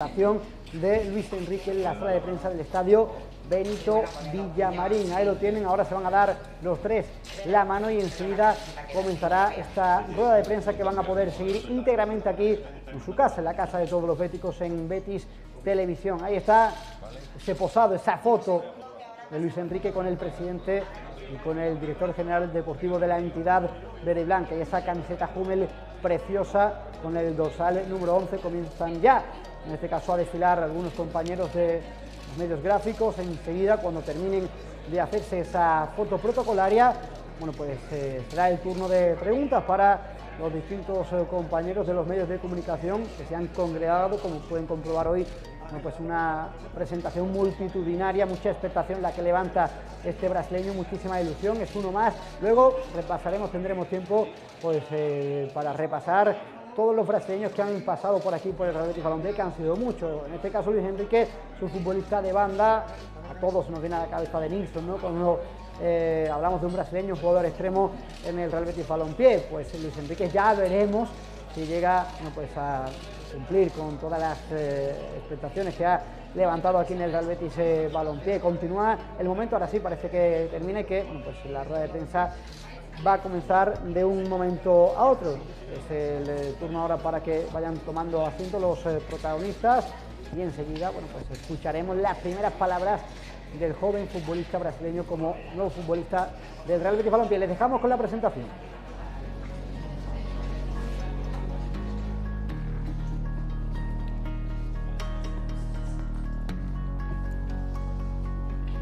de Luis Enrique en la sala de prensa del estadio Benito Villamarín. Ahí lo tienen, ahora se van a dar los tres la mano y enseguida comenzará esta rueda de prensa que van a poder seguir íntegramente aquí en su casa, en la casa de todos los béticos en Betis Televisión. Ahí está ese posado, esa foto de Luis Enrique con el presidente y con el director general deportivo de la entidad verde y blanca y esa camiseta Jumel preciosa con el dorsal número 11 comienzan ya en este caso a desfilar algunos compañeros de los medios gráficos. Enseguida, cuando terminen de hacerse esa foto protocolaria, bueno, pues eh, será el turno de preguntas para los distintos eh, compañeros de los medios de comunicación que se han congregado, como pueden comprobar hoy, pues una presentación multitudinaria, mucha expectación la que levanta este brasileño, muchísima ilusión, es uno más. Luego repasaremos, tendremos tiempo pues, eh, para repasar todos los brasileños que han pasado por aquí por el Real Betis Balompié, que han sido muchos. En este caso Luis Enrique, su futbolista de banda, a todos nos viene a la cabeza de Nilsson, ¿no? Cuando eh, hablamos de un brasileño, jugador extremo en el Real Betis Balompié, pues Luis Enrique ya veremos si llega pues a cumplir con todas las eh, expectaciones que ha levantado aquí en el Real Betis eh, Balompié. Continúa el momento, ahora sí parece que termine que pues la rueda de prensa va a comenzar de un momento a otro. Es el eh, turno ahora para que vayan tomando asiento los eh, protagonistas y enseguida bueno, pues escucharemos las primeras palabras del joven futbolista brasileño como nuevo futbolista del Real Betis Balompié. Les dejamos con la presentación.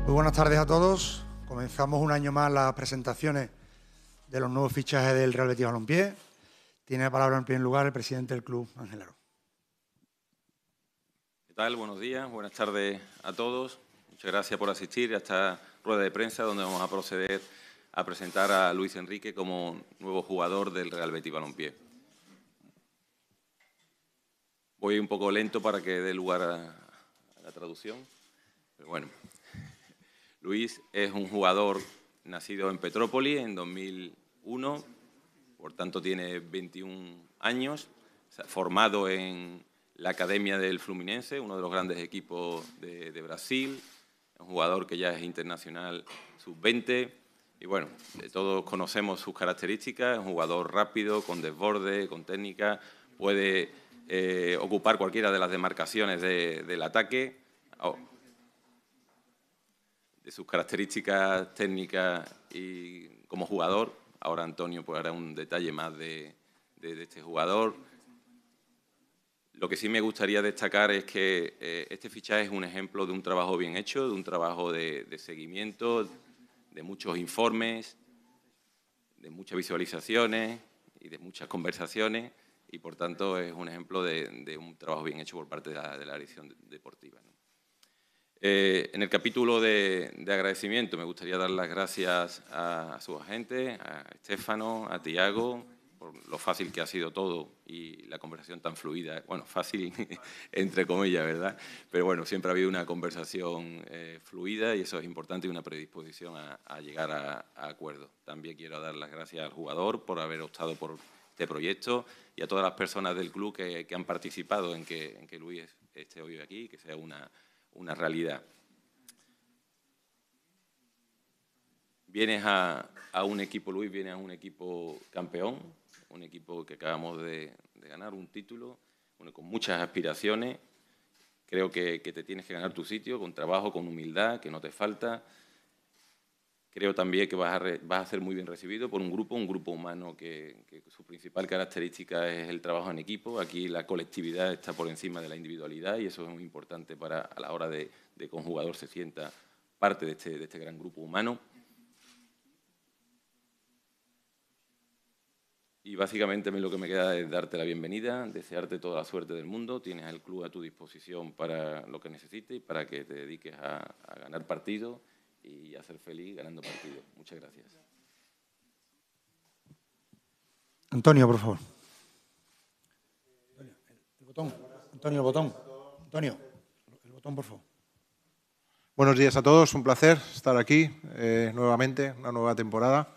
Muy buenas tardes a todos. Comenzamos un año más las presentaciones de los nuevos fichajes del Real Betis Balompié. Tiene la palabra en primer lugar el presidente del club, Ángel Aro. ¿Qué tal? Buenos días, buenas tardes a todos. Muchas gracias por asistir a esta rueda de prensa donde vamos a proceder a presentar a Luis Enrique como nuevo jugador del Real Betis Balompié. Voy un poco lento para que dé lugar a, la traducción, pero bueno. Luis es un jugador nacido en Petrópolis en 2001, por tanto tiene 21 años, formado en la Academia del Fluminense, uno de los grandes equipos de, Brasil, un jugador que ya es internacional sub-20. Y bueno, todos conocemos sus características, un jugador rápido, con desborde, con técnica, puede eh, ocupar cualquiera de las demarcaciones del ataque, oh, de sus características técnicas y como jugador. Ahora Antonio pues, hará un detalle más de, este jugador. Lo que sí me gustaría destacar es que eh, este fichaje es un ejemplo de un trabajo bien hecho, de un trabajo de, seguimiento, de muchos informes, de muchas visualizaciones y de muchas conversaciones y por tanto es un ejemplo de, un trabajo bien hecho por parte de la, dirección deportiva. Eh, en el capítulo de, agradecimiento me gustaría dar las gracias a, su agente, agentes, a Estefano, a Tiago, por lo fácil que ha sido todo y la conversación tan fluida. Bueno, fácil entre comillas, ¿verdad? Pero bueno, siempre ha habido una conversación eh, fluida y eso es importante y una predisposición a, llegar a, a acuerdos. También quiero dar las gracias al jugador por haber optado por este proyecto y a todas las personas del club que, han participado en que, en que Luis esté hoy aquí y que sea una una realidad. Vienes a, un equipo, Luis, vienes a un equipo campeón, un equipo que acabamos de, ganar un título, con muchas aspiraciones. Creo que, que te tienes que ganar tu sitio con trabajo, con humildad, que no te falta creo también que vas a, ser muy bien recibido por un grupo, un grupo humano que, su principal característica es el trabajo en equipo. Aquí la colectividad está por encima de la individualidad y eso es muy importante para a la hora de, que un jugador se sienta parte de este, este gran grupo humano. Y básicamente a lo que me queda es darte la bienvenida, desearte toda la suerte del mundo. Tienes al club a tu disposición para lo que necesites, y para que te dediques a ganar partidos y hacer feliz ganando partido. Muchas gracias. Antonio, por favor. El botón. Antonio, el botón. Antonio, el botón, por favor. Buenos días a todos, un placer estar aquí eh, nuevamente, una nueva temporada.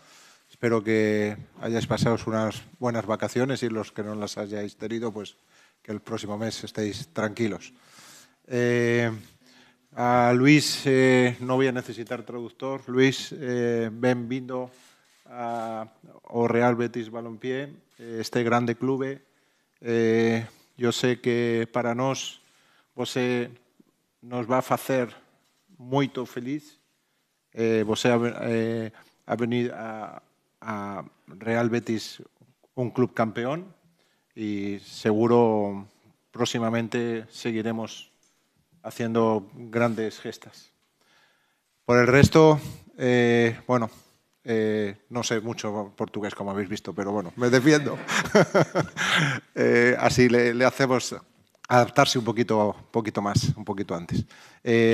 Espero que hayáis pasado unas buenas vacaciones y los que no las hayáis tenido, pues que el próximo mes estéis tranquilos. Eh, a Luis eh, no voy a necesitar traductor. Luis bienvenido eh, a, Real Betis Balompié, eh, este grande club. yo sé que para nos, vos nos va a hacer muy feliz. Eh, ha venido a Real Betis un club campeón y seguro próximamente seguiremos haciendo grandes gestas. Por el resto, eh, bueno, eh, no sé mucho portugués, como habéis visto, pero bueno, me defiendo. Eh, así le, hacemos adaptarse un poquito, poquito más, un poquito antes.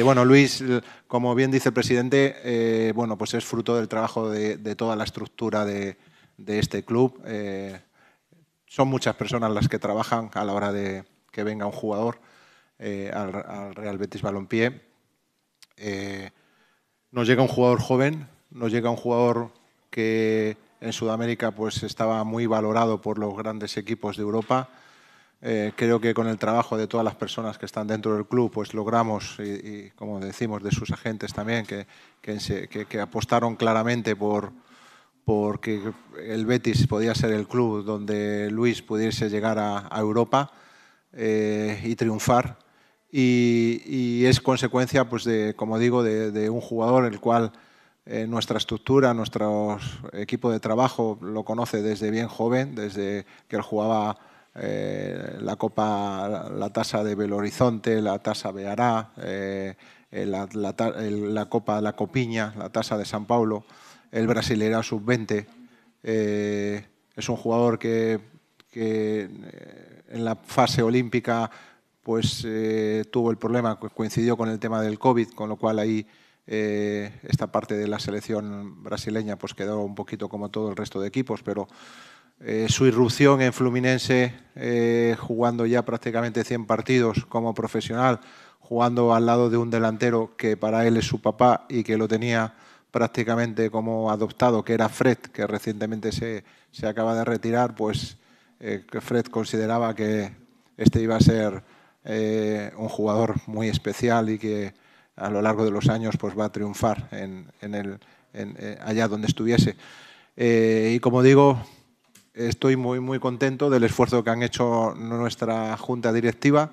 bueno, Luis, como bien dice el presidente, bueno, pues es fruto del trabajo de, toda la estructura de este club. son muchas personas las que trabajan a la hora de que venga un jugador. Eh, al, Real Betis Balompié. Eh, nos llega un jugador joven, nos llega un jugador que en Sudamérica pues estaba muy valorado por los grandes equipos de Europa. Eh, creo que con el trabajo de todas las personas que están dentro del club, pues logramos, y, como decimos, de sus agentes también, que, que, apostaron claramente por, que el Betis podía ser el club donde Luis pudiese llegar a, Europa y triunfar y, es consecuencia, pues, de, como digo, de, un jugador el cual eh, nuestra estructura, nuestro equipo de trabajo lo conoce desde bien joven, desde que él jugaba eh, la Copa, la, tasa de Belo Horizonte, la tasa Beará, eh, la, Copa La Copiña, la tasa de San Paulo, el era Sub-20. Eh, es un jugador que, que, en la fase olímpica pues eh, tuvo el problema, coincidió con el tema del COVID, con lo cual ahí eh, esta parte de la selección brasileña pues quedó un poquito como todo el resto de equipos, pero eh, su irrupción en Fluminense, jugando ya prácticamente 100 partidos como profesional, jugando al lado de un delantero que para él es su papá y que lo tenía prácticamente como adoptado, que era Fred, que recientemente se, se acaba de retirar, pues Fred consideraba que este iba a ser eh, un jugador muy especial y que a lo largo de los años pues, va a triunfar eh, allá donde estuviese. Eh, y como digo, estoy muy, muy contento del esfuerzo que han hecho nuestra junta directiva,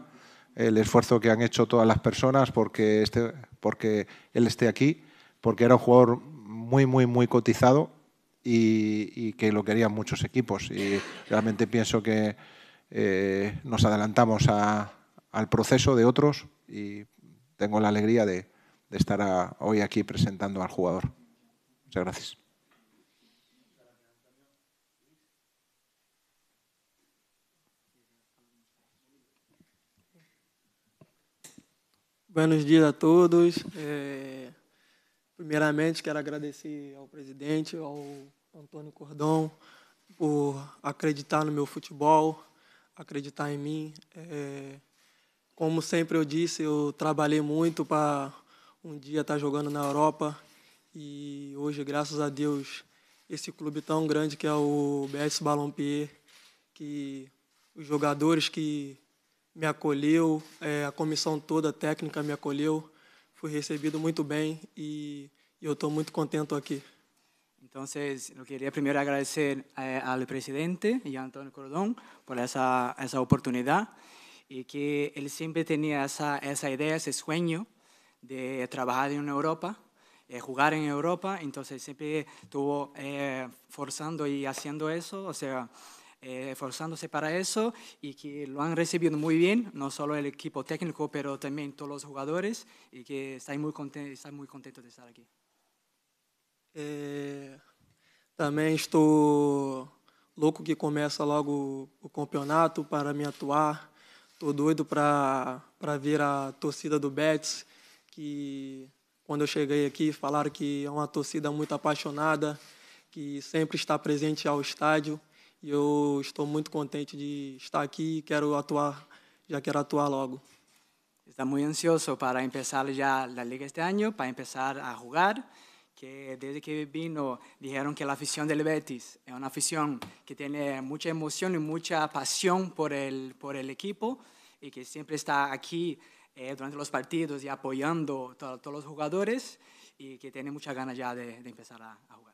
el esfuerzo que han hecho todas las personas porque, este, porque él esté aquí, porque era un jugador muy, muy, muy cotizado y, que lo querían muchos equipos. Y realmente pienso que nos adelantamos a, al proceso de otros y tengo la alegría de, de estar a, hoy aquí presentando al jugador. Muchas gracias. Buenos dias a todos. Eh, primeiramente, quero agradecer ao presidente, ao Antônio Cordão, por acreditar no meu futebol, acreditar em mim. Eh, como sempre eu disse, eu trabalhei muito para um dia estar tá jogando na Europa e hoje, graças a Deus, esse clube tão grande que é o BS Balompié, que os jogadores que me acolheu, é, a comissão toda a técnica me acolheu, fui recebido muito bem e, e eu estou muito contente aqui. Então, eu queria primeiro agradecer eh, ao presidente e a Antônio Cordón por essa oportunidade. y que él siempre tenía esa, esa idea, ese sueño de trabajar en Europa, eh, jugar en Europa, entonces siempre estuvo eh, forzando y haciendo eso, o sea, eh, forzándose para eso y que lo han recibido muy bien, no solo el equipo técnico, pero también todos los jugadores y que están muy contentos, están muy contentos de estar aquí. También estoy loco que comienza luego el campeonato para mí actuar. Tô doido para ver a torcida do Betis, que quando eu cheguei aqui falaram que é uma torcida muito apaixonada, que sempre está presente ao estádio. E eu estou muito contente de estar aqui e quero atuar, já quero atuar logo. Está muito ansioso para começar já a liga este ano, para começar a jogar. Que desde que vino dijeron que la afición del Betis es una afición que tiene mucha emoción y mucha pasión por el, por el equipo. y que siempre está aquí eh, durante los partidos y apoyando a todos los jugadores y que tiene muchas ganas ya de, empezar a, jugar.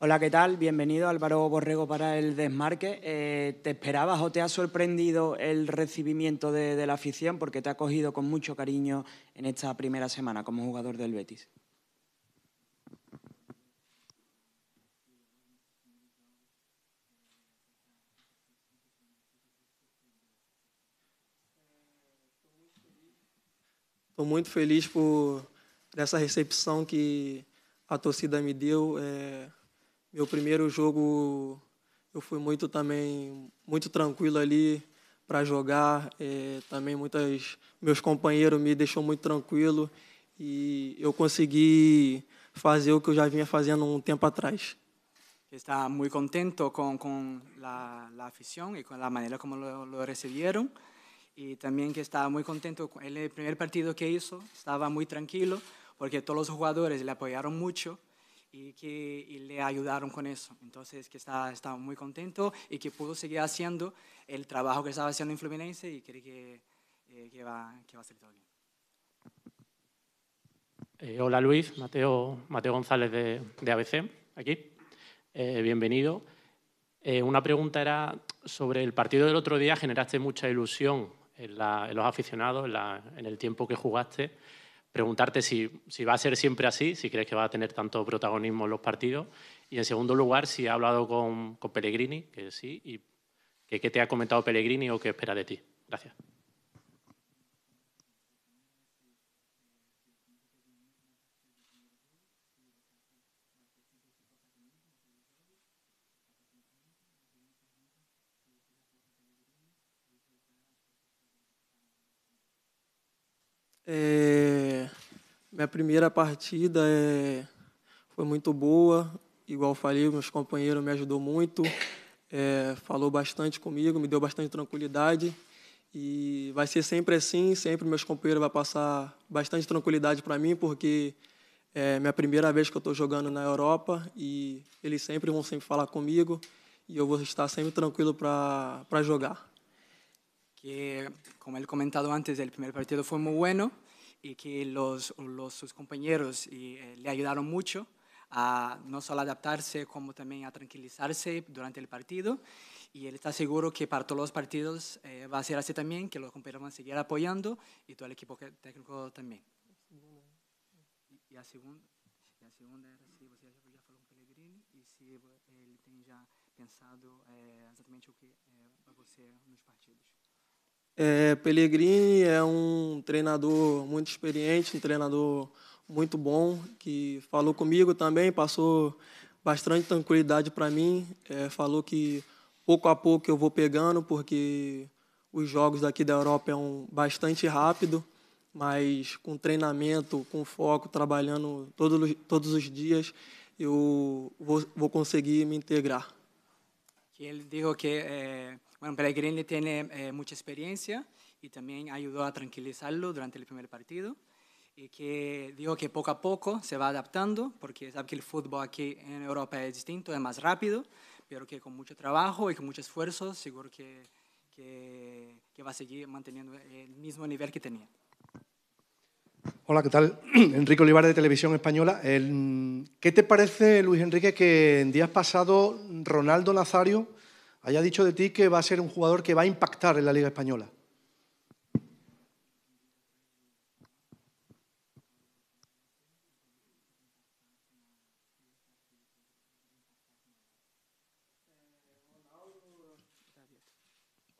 Hola, ¿qué tal? Bienvenido Álvaro Borrego para el desmarque. Eh, ¿Te esperabas o te ha sorprendido el recibimiento de, de, la afición porque te ha cogido con mucho cariño en esta primera semana como jugador del Betis? Estou muito feliz por essa recepção que a torcida me deu. É, meu primeiro jogo eu fui muito também muito tranquilo ali para jogar. É, também muitas meus companheiros me deixou muito tranquilo e eu consegui fazer o que eu já vinha fazendo um tempo atrás. Está muito contente com, com a, a afición e com a maneira como lo, lo y también que estaba muy contento con el primer partido que hizo, estaba muy tranquilo porque todos los jugadores le apoyaron mucho y que y le ayudaron con eso. Entonces, que estaba, estaba muy contento y que pudo seguir haciendo el trabajo que estaba haciendo en Fluminense y creo eh, que, va, va a ser todo bien. Eh, hola Luis, Mateo, Mateo González de, de ABC, aquí. Eh, bienvenido. una pregunta era sobre el partido del otro día, generaste mucha ilusión en, los aficionados, en, el tiempo que jugaste, preguntarte si, va a ser siempre así, si crees que va a tener tanto protagonismo en los partidos, y en segundo lugar, si ha hablado con, Pellegrini, que sí, y qué te ha comentado Pellegrini o qué espera de ti. Gracias. Minha primeira partida é, foi muito boa. Igual falei, meus companheiros me ajudou muito. É, falou bastante comigo, me deu bastante tranquilidade. E vai ser sempre assim, sempre meus companheiros vão passar bastante tranquilidade para mim, porque é minha primeira vez que eu estou jogando na Europa e eles sempre vão sempre falar comigo e eu vou estar sempre tranquilo para jogar. Que, como ele comentado antes, o primeiro partido foi muito bueno. y que los, sus compañeros eh, le ayudaron mucho a no solo adaptarse, como también a tranquilizarse durante el partido. Y él está seguro que para todos los partidos eh, va a ser así también, que los compañeros van a seguir apoyando y todo el equipo técnico también. Y, la segunda, la segunda era si usted pues ya ha hablado con Pellegrini y si eh, él tiene ya pensado eh, lo que que eh, usted en los partidos. É, Pellegrini é um treinador muito experiente, um treinador muito bom, que falou comigo também, passou bastante tranquilidade para mim, é, falou que pouco a pouco eu vou pegando, porque os jogos daqui da Europa é um bastante rápido, mas com treinamento, com foco, trabalhando todos todos os dias, eu vou, vou conseguir me integrar. ele disse que eh, Bueno, Pellegrini tiene eh, mucha experiencia y también ayudó a tranquilizarlo durante el primer partido y que digo que poco a poco se va adaptando porque sabe que el fútbol aquí en Europa es distinto, es más rápido, pero que con mucho trabajo y con mucho esfuerzo seguro que, va a seguir manteniendo el mismo nivel que tenía. Hola, ¿qué tal? Enrique Olivar de Televisión Española. ¿Qué te parece, Luis Enrique, que en días pasados Ronaldo Nazario haya dicho de ti que va a ser un jugador que va a impactar en la Liga Española?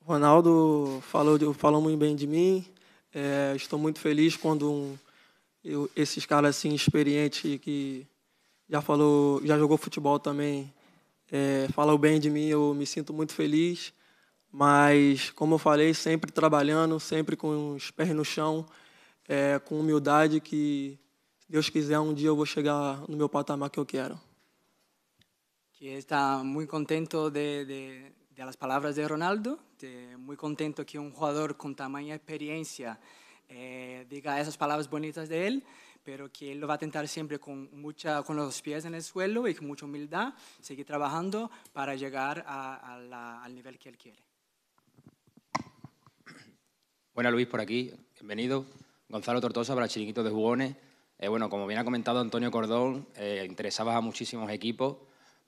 Ronaldo falou, falou muito bem de mim. É, estou muito feliz quando um, eu, esses caras assim experientes que já falou, já jogou futebol também, é, falam bem de mim, eu me sinto muito feliz. Mas, como eu falei, sempre trabalhando, sempre com os pés no chão, é, com humildade, que se Deus quiser, um dia eu vou chegar no meu patamar que eu quero. Que está muito contente de, de, de palavras de Ronaldo, muito contente que um jogador com tamanha experiência eh, diga essas palavras bonitas de ele. pero que él lo va a intentar siempre con, mucha, con los pies en el suelo y con mucha humildad, seguir trabajando para llegar al nivel que él quiere. Buenas Luis, por aquí, bienvenido. Gonzalo Tortosa para Chiringuito de Jugones. Eh, bueno, como bien ha comentado Antonio Cordón, eh, interesabas a muchísimos equipos.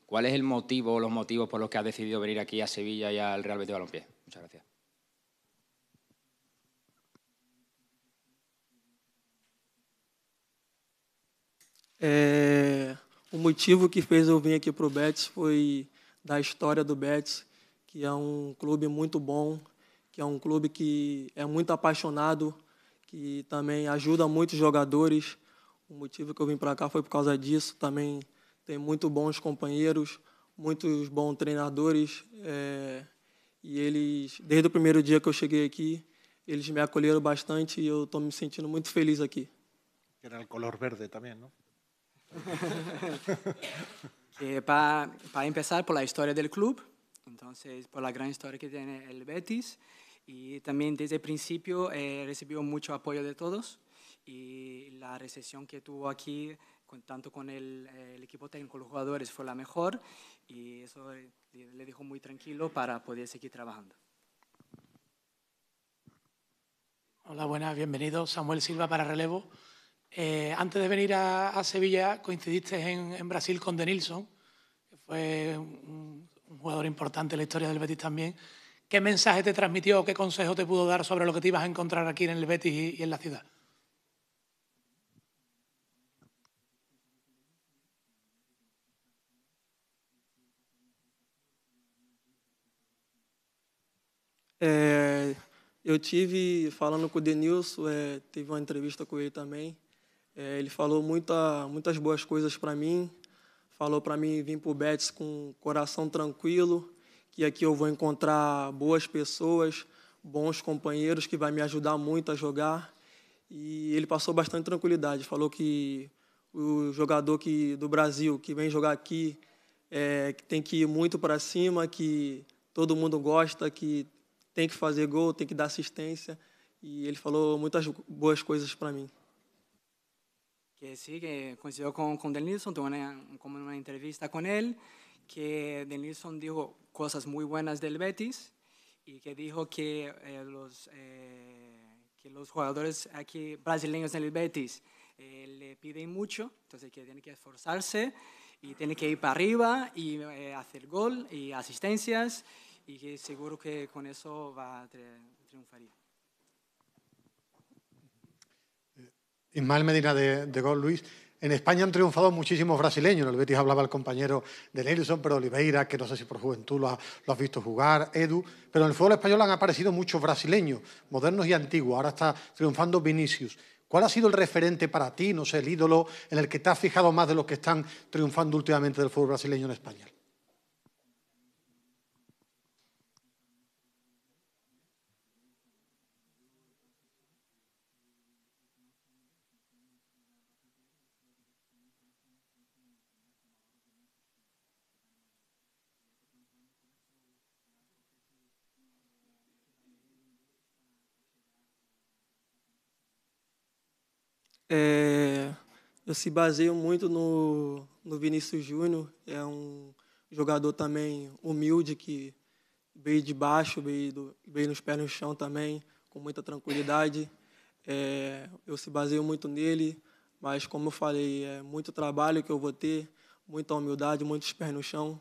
¿Cuál es el motivo o los motivos por los que has decidido venir aquí a Sevilla y al Real Betis Balompié? Muchas gracias. É, o motivo que fez eu vir aqui para o Betis foi da história do Betis, que é um clube muito bom, que é um clube que é muito apaixonado, que também ajuda muitos jogadores. O motivo que eu vim para cá foi por causa disso. Também tem muito bons companheiros, muitos bons treinadores. É, e eles, desde o primeiro dia que eu cheguei aqui, eles me acolheram bastante e eu estou me sentindo muito feliz aqui. Era o color verde também, não? Eh, para, empezar por la historia del club, entonces por la gran historia que tiene el Betis y también desde el principio eh, recibió mucho apoyo de todos y la recesión que tuvo aquí con, tanto con el, el, equipo técnico, los jugadores, fue la mejor y eso eh, le dejó muy tranquilo para poder seguir trabajando. Hola, buenas, bienvenido. Samuel Silva para relevo. Eh, antes de venir a, Sevilla coincidiste en, Brasil con Denilson, que fue un, jugador importante en la historia del Betis también. ¿Qué mensaje te transmitió, qué consejo te pudo dar sobre lo que te ibas a encontrar aquí en el Betis y, en la ciudad? Yo eu hablando con com Denilson, é, teve entrevista con él también, É, ele falou muita, muitas boas coisas para mim, falou para mim vir para o Betis com coração tranquilo, que aqui eu vou encontrar boas pessoas, bons companheiros que vai me ajudar muito a jogar. E ele passou bastante tranquilidade, falou que o jogador que do Brasil que vem jogar aqui é, que tem que ir muito para cima, que todo mundo gosta, que tem que fazer gol, tem que dar assistência. E ele falou muitas boas coisas para mim. que sí, que coincidió con, con Del tuve una, como una entrevista con él, que Del dijo cosas muy buenas del Betis y que dijo que, eh, los, eh, que los jugadores aquí brasileños del Betis eh, le piden mucho, entonces que tiene que esforzarse y tiene que ir para arriba y hacer gol y asistencias y que seguro que con eso va a triunfar Ismael Medina de, Gol Luis, en España han triunfado muchísimos brasileños. En el Betis hablaba el compañero de Nelson, pero Oliveira, que no sé si por juventud lo, lo has visto jugar, Edu. Pero en el fútbol español han aparecido muchos brasileños, modernos y antiguos. Ahora está triunfando Vinicius. ¿Cuál ha sido el referente para ti, no sé, el ídolo en el que te has fijado más de los que están triunfando últimamente del fútbol brasileño en España? É, eu se baseio muito no, no Vinícius Júnior, é um jogador também humilde que veio de baixo, veio, do, veio nos pés no chão também, com muita tranquilidade. É, eu se baseio muito nele, mas como eu falei, é muito trabalho que eu vou ter, muita humildade, muitos pés no chão.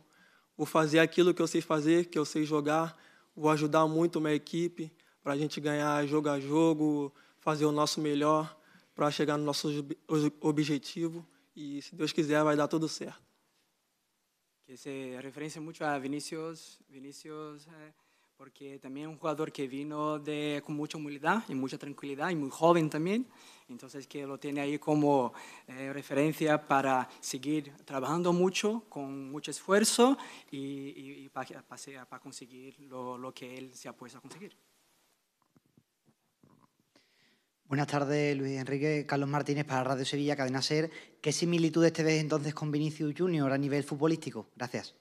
Vou fazer aquilo que eu sei fazer, que eu sei jogar, vou ajudar muito minha equipe para a gente ganhar jogo a jogo, fazer o nosso melhor para chegar no nosso objetivo e, se Deus quiser, vai dar tudo certo. Que se referência muito a Vinícius, Vinícius eh, porque também é um jogador que vino de, com muita humildade e muita tranquilidade, e muito jovem também, então que lo tem aí como eh, referência para seguir trabalhando muito, com muito esforço, e, e, e para conseguir o que ele se ha a conseguir. Buenas tardes, Luis Enrique. Carlos Martínez para Radio Sevilla, Cadena Ser. ¿Qué similitudes te ves entonces con Vinicius Junior a nivel futbolístico? Gracias.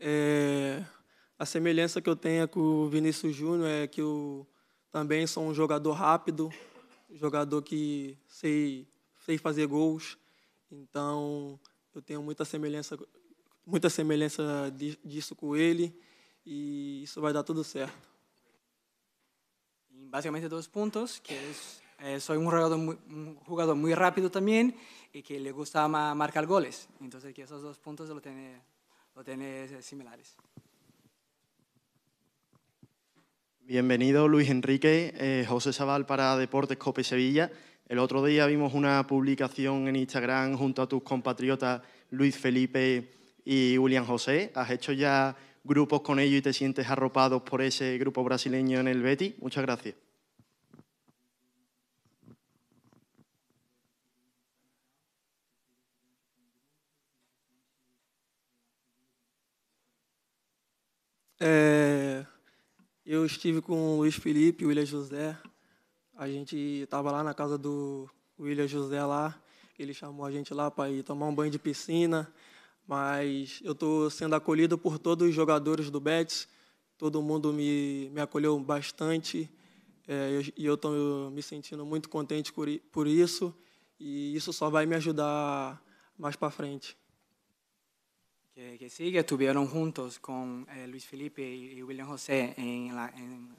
Eh, a semelhança que eu tenho com o Vinícius Júnior é que eu também sou um jogador rápido, jogador que sei, sei fazer gols. Então, eu tenho muita semelhança, muita semelhança disso com ele. y eso va a dar todo cierto básicamente dos puntos que es eh, soy un jugador, muy, muy rápido también y que le gusta marcar goles. Entonces que esos dos puntos lo tiene, lo tiene eh, similares. Bienvenido Luis Enrique, eh, José Sabal para Deportes Cope Sevilla. El otro día vimos una publicación en Instagram junto a tus compatriotas Luis Felipe y Julián José. Has hecho ya grupos con ellos y te sientes arropado por ese grupo brasileño en el Betty? Muchas gracias. É, eu estive com o Luiz Felipe e o William José. A gente estava lá na casa do William José lá. Ele chamou a gente lá para ir tomar um banho de piscina mas eu estou sendo acolhido por todos os jogadores do Betis. Todo mundo me, me acolheu bastante é, e eu estou me sentindo muito contente por, por isso. E isso só vai me ajudar mais para frente. Que, que sigue, estuvieron juntos com eh, Luis Felipe e William José na la,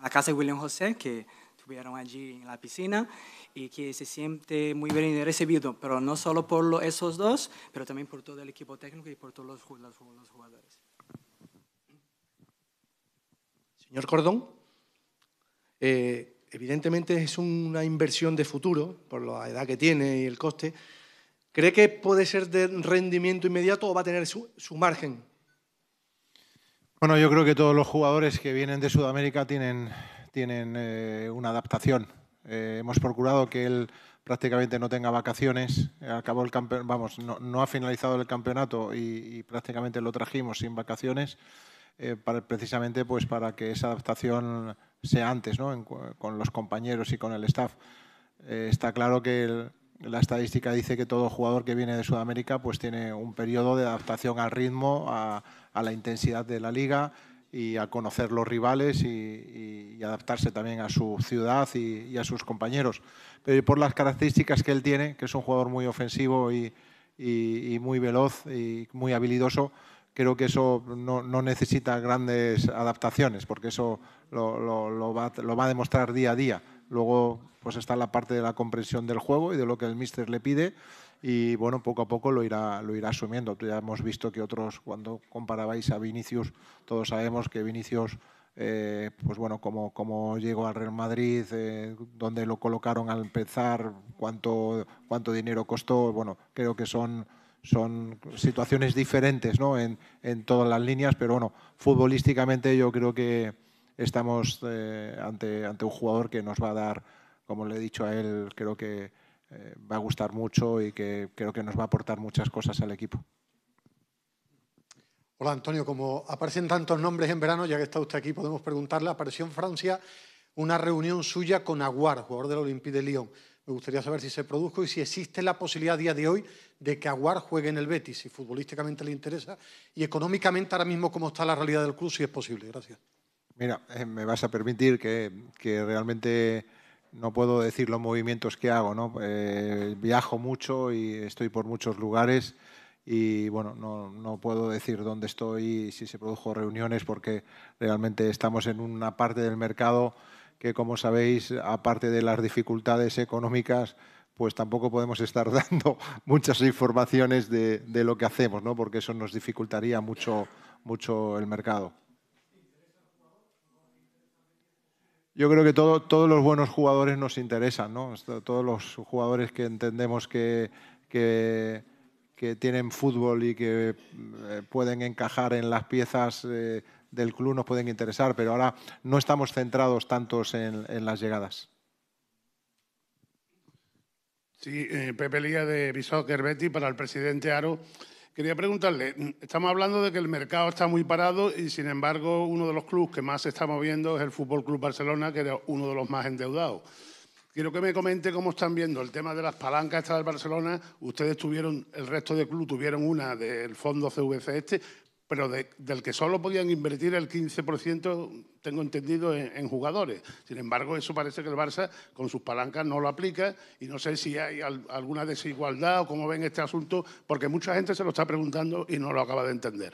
la, casa de William José, que estuvieron allí en la piscina y que se siente muy bien recibido, pero no solo por esos dos, pero también por todo el equipo técnico y por todos los, jugadores. Señor Cordón, eh, evidentemente es una inversión de futuro, por la edad que tiene y el coste. ¿Cree que puede ser de rendimiento inmediato o va a tener su margen? Bueno, yo creo que todos los jugadores que vienen de Sudamérica tienen tienen eh, una adaptación. Eh, hemos procurado que él prácticamente no tenga vacaciones. Acabó el vamos, no, ha finalizado el campeonato y, prácticamente lo trajimos sin vacaciones, eh, precisamente pues para que esa adaptación sea antes, ¿no? con los compañeros y con el staff. está claro que la estadística dice que todo jugador que viene de Sudamérica pues tiene un periodo de adaptación al ritmo, a la intensidad de la liga y a conocer los rivales y, adaptarse también a su ciudad y, a sus compañeros. Pero por las características que él tiene, que es un jugador muy ofensivo y, muy veloz y muy habilidoso, creo que eso no, necesita grandes adaptaciones, porque eso lo, va, a demostrar día a día. Luego pues está la parte de la comprensión del juego y de lo que el míster le pide y bueno, poco a poco lo irá, lo irá asumiendo. Ya hemos visto que otros, cuando comparabais a Vinicius, todos sabemos que Vinicius, eh, pues bueno, como, como llegó al Real Madrid, eh, donde lo colocaron al empezar, cuánto, cuánto dinero costó, bueno, creo que son son situaciones diferentes ¿no? en, en, todas las líneas, pero bueno, futbolísticamente yo creo que estamos eh, ante, ante un jugador que nos va a dar, como le he dicho a él, creo que eh, va a gustar mucho y que creo que nos va a aportar muchas cosas al equipo. Hola Antonio, como aparecen tantos nombres en verano, ya que está usted aquí, podemos preguntarle, apareció en Francia una reunión suya con Aguar, jugador del Olympique de Lyon. Me gustaría saber si se produjo y si existe la posibilidad a día de hoy de que Aguar juegue en el Betis, si futbolísticamente le interesa y económicamente ahora mismo cómo está la realidad del club, si es posible. Gracias. Mira, eh, me vas a permitir que realmente no puedo decir los movimientos que hago, ¿no? Eh, viajo mucho y estoy por muchos lugares y bueno, no, puedo decir dónde estoy y si se produjo reuniones porque realmente estamos en una parte del mercado que, como sabéis, aparte de las dificultades económicas, pues tampoco podemos estar dando muchas informaciones de, lo que hacemos, ¿no? porque eso nos dificultaría mucho, mucho el mercado. Yo creo que todos los buenos jugadores nos interesan, ¿no? Todos los jugadores que entendemos que, tienen fútbol y que eh, pueden encajar en las piezas eh, del club nos pueden interesar, pero ahora no estamos centrados tantos en, las llegadas. Sí, eh, Pepe Lía de Bishoker Betty para el presidente Aro. Quería preguntarle, mm, estamos hablando de que el mercado está muy parado y sin embargo uno de los clubes que más se está moviendo es el Fútbol Club Barcelona, que es uno de los más endeudados. Quiero que me comente cómo están viendo el tema de las palancas estas del Barcelona. Ustedes tuvieron, el resto de club tuvieron una del fondo CVC este pero del que solo podían invertir el 15%, tengo entendido, en, jugadores. Sin embargo, eso parece que el Barça con sus palancas no lo aplica y no sé si hay alguna desigualdad o cómo ven este asunto, porque mucha gente se lo está preguntando y no lo acaba de entender.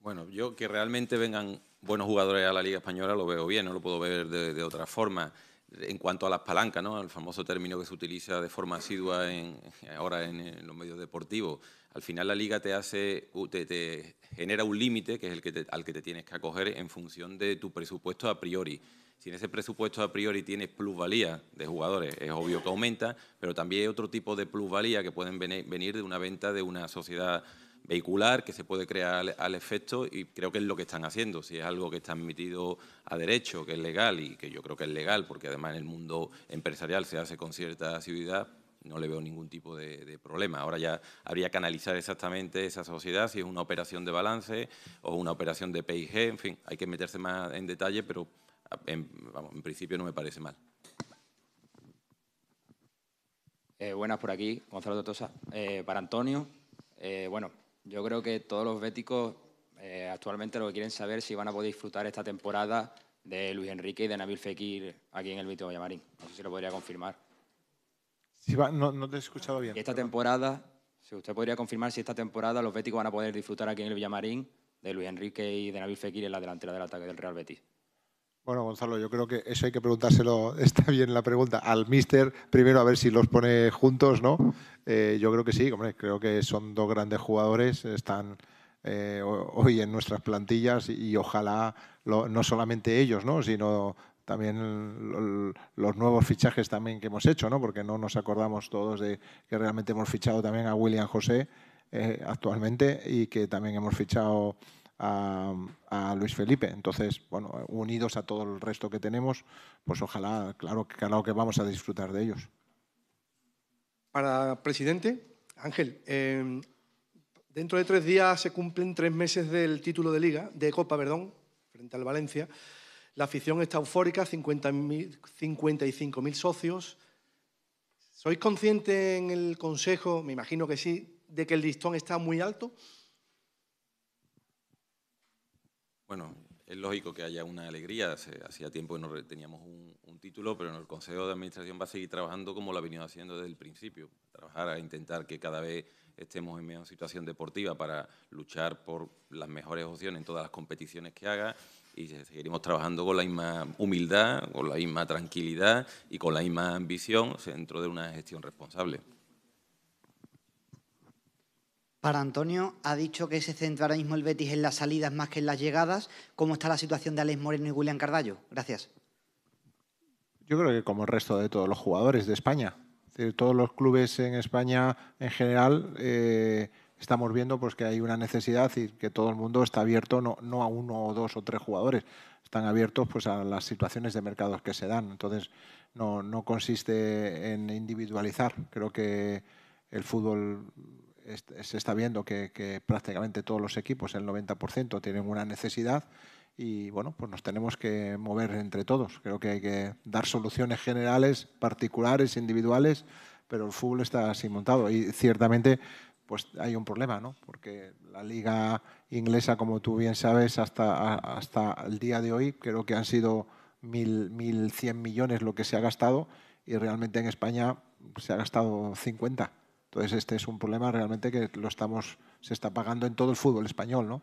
Bueno, yo que realmente vengan buenos jugadores a la Liga Española lo veo bien, no lo puedo ver de otra forma en cuanto a las palancas, ¿no? el famoso término que se utiliza de forma asidua en, ahora en, los medios deportivos. Al final la liga te, hace, te, genera un límite que es el que al que te tienes que acoger en función de tu presupuesto a priori. Si en ese presupuesto a priori tienes plusvalía de jugadores, es obvio que aumenta, pero también hay otro tipo de plusvalía que pueden venir de una venta de una sociedad vehicular que se puede crear al, efecto y creo que es lo que están haciendo. Si es algo que está admitido a derecho, que es legal y que yo creo que es legal porque además en el mundo empresarial se hace con cierta asiduidad, no le veo ningún tipo de, problema. Ahora ya habría que analizar exactamente esa sociedad, si es una operación de balance o una operación de PIG, en fin, hay que meterse más en detalle, pero en, vamos, en principio no me parece mal. Eh, buenas por aquí, Gonzalo Totosa. Eh, para Antonio, eh, bueno, yo creo que todos los béticos eh, actualmente lo que quieren saber es si van a poder disfrutar esta temporada de Luis Enrique y de Nabil Fekir aquí en el Vito Villamarín. No sé si lo podría confirmar. no, te he escuchado bien. esta temporada, si usted podría confirmar si esta temporada los béticos van a poder disfrutar aquí en el Villamarín de Luis Enrique y de Nabil Fekir en la delantera del ataque del Real Betis. Bueno, Gonzalo, yo creo que eso hay que preguntárselo, está bien la pregunta, al míster primero a ver si los pone juntos, ¿no? Eh, yo creo que sí, hombre, creo que son dos grandes jugadores, están eh, hoy en nuestras plantillas y, ojalá no solamente ellos, ¿no? Sino también los nuevos fichajes también que hemos hecho, ¿no? Porque no nos acordamos todos de que realmente hemos fichado también a William José eh, actualmente y que también hemos fichado a, Luis Felipe. Entonces, bueno, unidos a todo el resto que tenemos, pues ojalá, claro, claro que vamos a disfrutar de ellos. Para presidente, Ángel, em, dentro de tres días se cumplen tres meses del título de Liga, de Copa, perdón, frente al Valencia. La afición está eufórica, 55.000 socios. ¿Sois consciente en el Consejo, me imagino que sí, de que el listón está muy alto? Bueno, es lógico que haya una alegría. Hacía tiempo que no teníamos un, título, pero en el Consejo de Administración va a seguir trabajando como lo ha venido haciendo desde el principio. Trabajar a intentar que cada vez estemos en mejor situación deportiva para luchar por las mejores opciones en todas las competiciones que haga y seguiremos trabajando con la misma humildad, con la misma tranquilidad y con la misma ambición dentro de una gestión responsable. Para Antonio, ha dicho que se centra ahora mismo el Betis en las salidas más que en las llegadas. ¿Cómo está la situación de Alex Moreno y William Cardallo? Gracias. Yo creo que como el resto de todos los jugadores de España, de todos los clubes en España en general, eh, estamos viendo pues, que hay una necesidad y que todo el mundo está abierto no, a uno o dos o tres jugadores, están abiertos pues, a las situaciones de mercados que se dan. Entonces, no, no consiste en individualizar. Creo que el fútbol se está viendo que, prácticamente todos los equipos, el 90%, tienen una necesidad y bueno, pues nos tenemos que mover entre todos. Creo que hay que dar soluciones generales, particulares, individuales, pero el fútbol está así montado y ciertamente pues hay un problema, ¿no? Porque la liga inglesa, como tú bien sabes, hasta, hasta el día de hoy creo que han sido 1.100 millones lo que se ha gastado y realmente en España se ha gastado 50. Entonces, este es un problema realmente que lo estamos, se está pagando en todo el fútbol español, ¿no?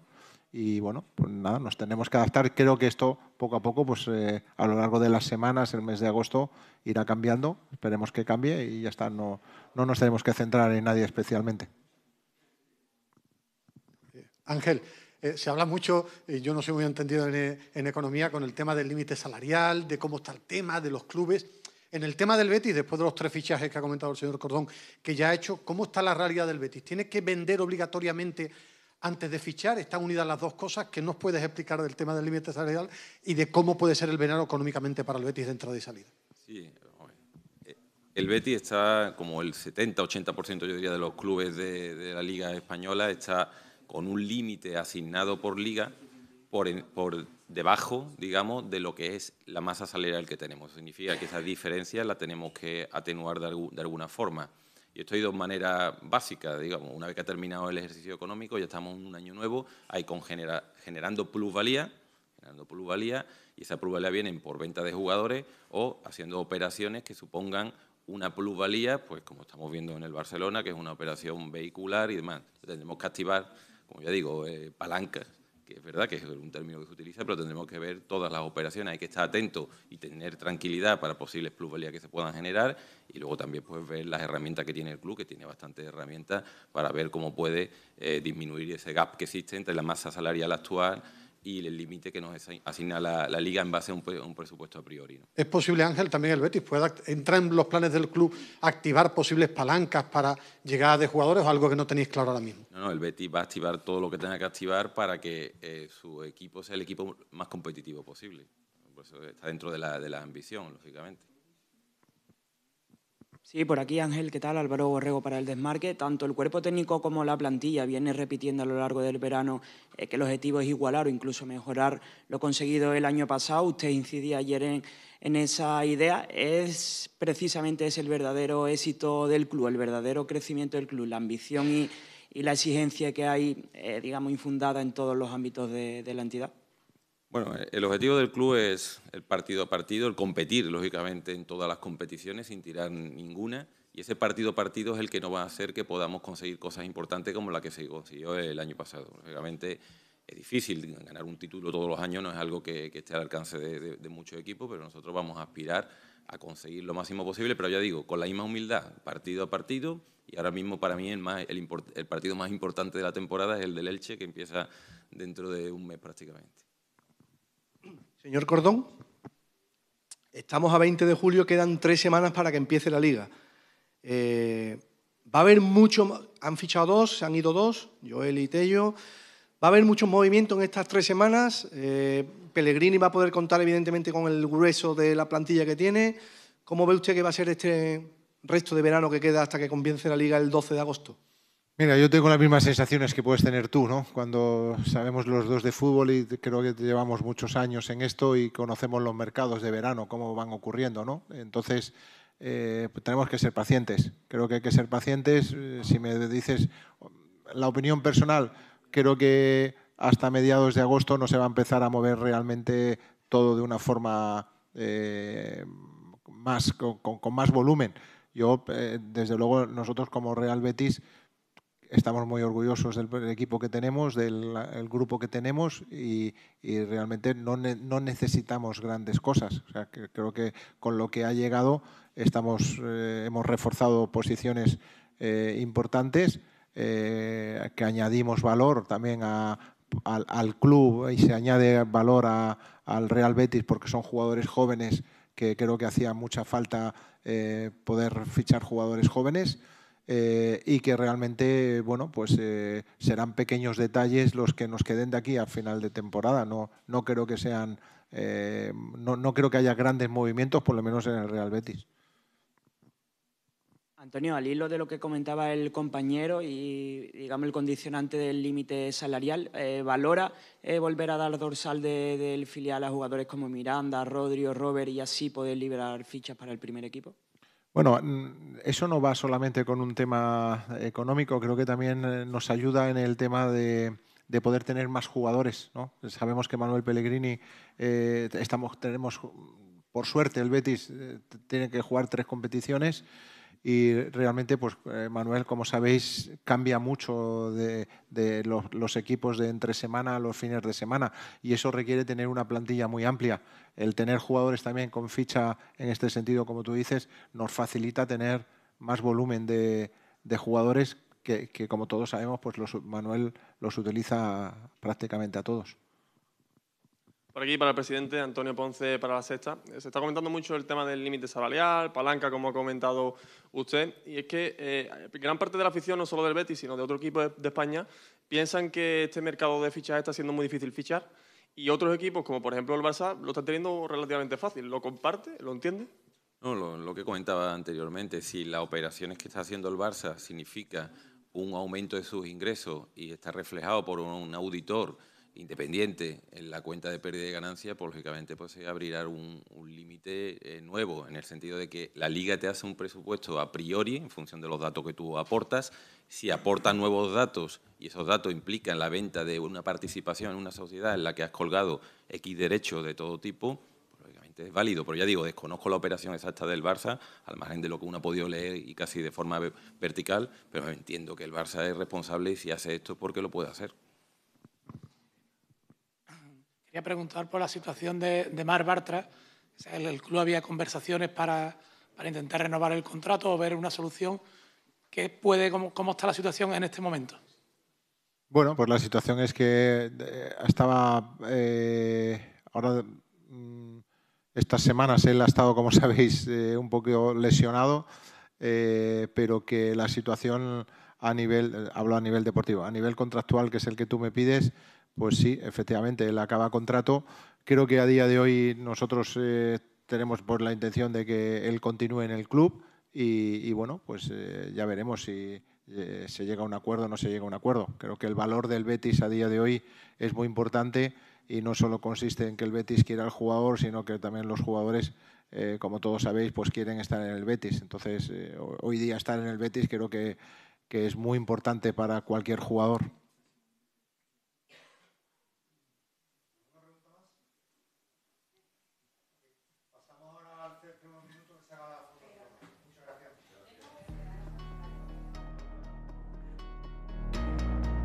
Y bueno, pues nada, nos tenemos que adaptar. Creo que esto poco a poco, pues eh, a lo largo de las semanas, el mes de agosto, irá cambiando. Esperemos que cambie y ya está, no, nos tenemos que centrar en nadie especialmente. Ángel, eh, se habla mucho, y yo no soy muy entendido en, en economía, con el tema del límite salarial, de cómo está el tema, de los clubes. En el tema del Betis, después de los tres fichajes que ha comentado el señor Cordón, que ya ha hecho, ¿cómo está la realidad del Betis? ¿Tiene que vender obligatoriamente antes de fichar? ¿Están unidas las dos cosas? ¿Qué nos puedes explicar del tema del límite salarial y de cómo puede ser el venado económicamente para el Betis de entrada y salida? Sí, eh, el Betis está, como el 70-80% yo diría de los clubes de, la Liga Española, está con un límite asignado por liga por debajo, digamos, de lo que es la masa salarial que tenemos. Significa que esa diferencia la tenemos que atenuar de, alguna forma. Y esto hay dos manera básica, digamos, una vez que ha terminado el ejercicio económico, ya estamos en un año nuevo, hay con generando plusvalía, generando plusvalía, y esa plusvalía viene por venta de jugadores o haciendo operaciones que supongan una plusvalía, pues como estamos viendo en el Barcelona, que es una operación vehicular y demás. tendremos tenemos que activar, como ya digo, eh, palancas es verdad que es un término que se utiliza, pero tendremos que ver todas las operaciones, hay que estar atento y tener tranquilidad para posibles plusvalías que se puedan generar y luego también puedes ver las herramientas que tiene el club, que tiene bastantes herramientas para ver cómo puede eh, disminuir ese gap que existe entre la masa salarial actual y el límite que nos asigna la, liga en base a un, presupuesto a priori. ¿Es posible, Ángel, también el Betis pueda entrar en los planes del club activar posibles palancas para llegada de jugadores o algo que no tenéis claro ahora mismo? No, no el Betis va a activar todo lo que tenga que activar para que eh, su equipo sea el equipo más competitivo posible. Por eso está dentro de la, de la ambición, lógicamente. Sí, por aquí Ángel, ¿qué tal? Álvaro Borrego para el desmarque. Tanto el cuerpo técnico como la plantilla viene repitiendo a lo largo del verano eh, que el objetivo es igualar o incluso mejorar lo conseguido el año pasado. Usted incidía ayer en, esa idea. Es precisamente es el verdadero éxito del club, el verdadero crecimiento del club, la ambición y, la exigencia que hay, eh, digamos, infundada en todos los ámbitos de la entidad. Bueno, el objetivo del club es el partido a partido, el competir, lógicamente, en todas las competiciones sin tirar ninguna. Y ese partido a partido es el que nos va a hacer que podamos conseguir cosas importantes como la que se consiguió el año pasado. Lógicamente, es difícil ganar un título todos los años, no es algo que, esté al alcance de, muchos equipos, pero nosotros vamos a aspirar a conseguir lo máximo posible, pero ya digo, con la misma humildad, partido a partido, y ahora mismo para mí el, el, el partido más importante de la temporada es el del Elche, que empieza dentro de un mes prácticamente. Señor Cordón, estamos a 20 de julio, quedan tres semanas para que empiece la liga. Eh, va a haber mucho, han fichado dos, se han ido dos, Joel y Tello. Va a haber mucho movimiento en estas tres semanas. Eh, Pellegrini va a poder contar, evidentemente, con el grueso de la plantilla que tiene. ¿Cómo ve usted que va a ser este resto de verano que queda hasta que comience la liga el 12 de agosto? Mira, yo tengo las mismas sensaciones que puedes tener tú, ¿no? Cuando sabemos los dos de fútbol y creo que llevamos muchos años en esto y conocemos los mercados de verano, cómo van ocurriendo, ¿no? Entonces, eh, pues tenemos que ser pacientes. Creo que hay que ser pacientes. Eh, si me dices la opinión personal, creo que hasta mediados de agosto no se va a empezar a mover realmente todo de una forma eh, más, con, más volumen. Yo, desde luego, nosotros como Real Betis estamos muy orgullosos del, equipo que tenemos, del grupo que tenemos y, realmente no, necesitamos grandes cosas. creo que con lo que ha llegado estamos, eh, hemos reforzado posiciones eh, importantes, eh, que añadimos valor también al, club y se añade valor al Real Betis porque son jugadores jóvenes que creo que hacía mucha falta poder fichar jugadores jóvenes. Eh, y que realmente, bueno, pues eh, serán pequeños detalles los que nos queden de aquí al final de temporada. No, no creo que sean, eh, no, creo que haya grandes movimientos, por lo menos en el Real Betis. Antonio, al hilo de lo que comentaba el compañero y digamos el condicionante del límite salarial, ¿valora volver a dar dorsal del filial a jugadores como Miranda, Rodrigo, Robert y así poder liberar fichas para el primer equipo? Bueno, eso no va solamente con un tema económico, creo que también eh, nos ayuda en el tema de, poder tener más jugadores. Sabemos que Manuel Pellegrini, eh, estamos, tenemos, por suerte, el Betis eh, tiene que jugar tres competiciones y realmente, pues eh, Manuel, como sabéis, cambia mucho de, los, equipos de entre semana a los fines de semana y eso requiere tener una plantilla muy amplia. El tener jugadores también con ficha en este sentido, como tú dices, nos facilita tener más volumen de, jugadores que, que, como todos sabemos, pues los, Manuel los utiliza prácticamente a todos. Por aquí, para el presidente, Antonio Ponce, para la sexta. Se está comentando mucho el tema del límite salarial, palanca, como ha comentado usted. Y es que eh, gran parte de la afición, no solo del Betis, sino de otro equipo de, España, piensan que este mercado de fichas está siendo muy difícil fichar. Y otros equipos, como por ejemplo el Barça, lo están teniendo relativamente fácil. ¿Lo comparte? ¿Lo entiende? No, lo, que comentaba anteriormente, si las operaciones que está haciendo el Barça significa un aumento de sus ingresos y está reflejado por un auditor independiente en la cuenta de pérdida y ganancia, pues lógicamente pues, se abrirá un, un límite eh, nuevo, en el sentido de que la liga te hace un presupuesto a priori, en función de los datos que tú aportas. Si aportas nuevos datos y esos datos implican la venta de una participación en una sociedad en la que has colgado X derechos de todo tipo, pues, lógicamente es válido. Pero ya digo, desconozco la operación exacta del Barça, al margen de lo que uno ha podido leer y casi de forma vertical, pero entiendo que el Barça es responsable y si hace esto porque lo puede hacer. Quería preguntar por la situación de, Mar Bartra. El, el, club había conversaciones para, intentar renovar el contrato o ver una solución. ¿Qué puede, cómo, está la situación en este momento? Bueno, pues la situación es que eh, estaba eh, ahora mm, estas semanas él ha estado, como sabéis, eh, un poco lesionado, pero que la situación a nivel, hablo a nivel deportivo, a nivel contractual, que es el que tú me pides, pues sí, efectivamente, él acaba contrato. Creo que a día de hoy nosotros eh, tenemos por la intención de que él continúe en el club y, bueno, pues eh, ya veremos si eh, se llega a un acuerdo o no se llega a un acuerdo. Creo que el valor del Betis a día de hoy es muy importante y no solo consiste en que el Betis quiera al jugador, sino que también los jugadores, eh, como todos sabéis, pues quieren estar en el Betis. Entonces, hoy día estar en el Betis creo que, que es muy importante para cualquier jugador.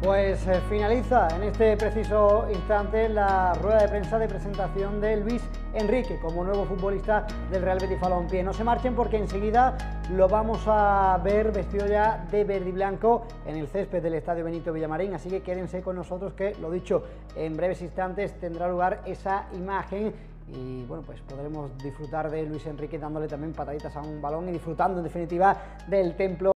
Pues eh, finaliza en este preciso instante la rueda de prensa de presentación de Luis Enrique como nuevo futbolista del Real Betis Pie. No se marchen porque enseguida lo vamos a ver vestido ya de verde y blanco en el césped del Estadio Benito Villamarín, así que quédense con nosotros que, lo dicho, en breves instantes tendrá lugar esa imagen y bueno, pues podremos disfrutar de Luis Enrique dándole también pataditas a un balón y disfrutando en definitiva del templo